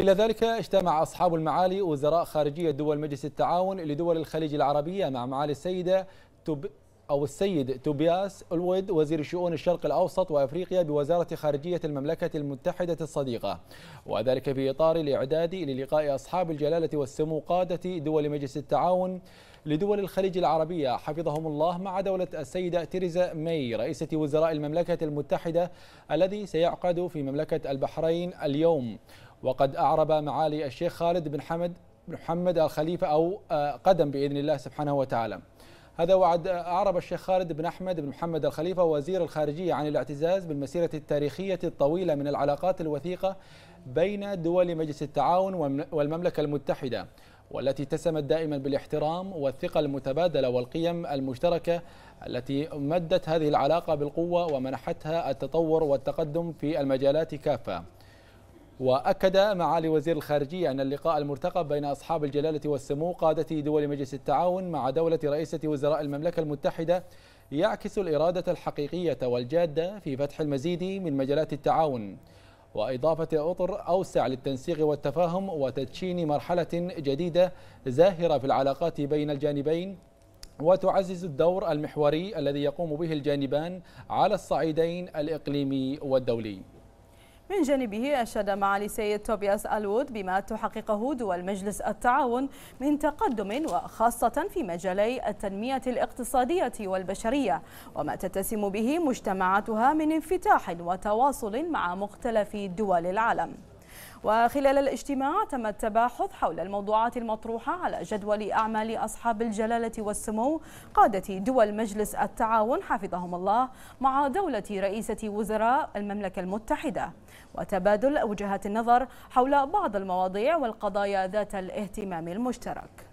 إلى ذلك اجتمع أصحاب المعالي وزراء خارجية دول مجلس التعاون لدول الخليج العربية مع معالي السيدة توب أو السيد توبياس الويد وزير شؤون الشرق الأوسط وأفريقيا بوزارة خارجية المملكة المتحدة الصديقة وذلك في إطار الإعداد للقاء أصحاب الجلالة والسمو قادة دول مجلس التعاون لدول الخليج العربية حفظهم الله مع دولة السيدة تيريزا ماي رئيسة وزراء المملكة المتحدة الذي سيعقد في مملكة البحرين اليوم وقد أعرب معالي الشيخ خالد بن حمد بن محمد الخليفة أو آه، قدم بإذن الله سبحانه وتعالى هذا وعد آه، أعرب الشيخ خالد بن أحمد بن محمد الخليفة وزير الخارجية عن الاعتزاز بالمسيرة التاريخية الطويلة من العلاقات الوثيقة بين دول مجلس التعاون والمملكة المتحدة والتي اتسمت دائما بالاحترام والثقة المتبادلة والقيم المشتركة التي مدت هذه العلاقة بالقوة ومنحتها التطور والتقدم في المجالات كافة وأكد معالي وزير الخارجية أن اللقاء المرتقب بين أصحاب الجلالة والسمو قادة دول مجلس التعاون مع دولة رئيسة وزراء المملكة المتحدة يعكس الإرادة الحقيقية والجادة في فتح المزيد من مجالات التعاون وإضافة أطر أوسع للتنسيق والتفاهم وتدشين مرحلة جديدة زاهرة في العلاقات بين الجانبين وتعزز الدور المحوري الذي يقوم به الجانبان على الصعيدين الإقليمي والدولي من جانبه أشاد معالي سيد توبياس ألوود بما تحققه دول مجلس التعاون من تقدم وخاصة في مجالي التنمية الاقتصادية والبشرية وما تتسم به مجتمعاتها من انفتاح وتواصل مع مختلف دول العالم وخلال الاجتماع تم التباحث حول الموضوعات المطروحة على جدول أعمال أصحاب الجلالة والسمو قادة دول مجلس التعاون حفظهم الله مع دولة رئيسة وزراء المملكة المتحدة وتبادل وجهات النظر حول بعض المواضيع والقضايا ذات الاهتمام المشترك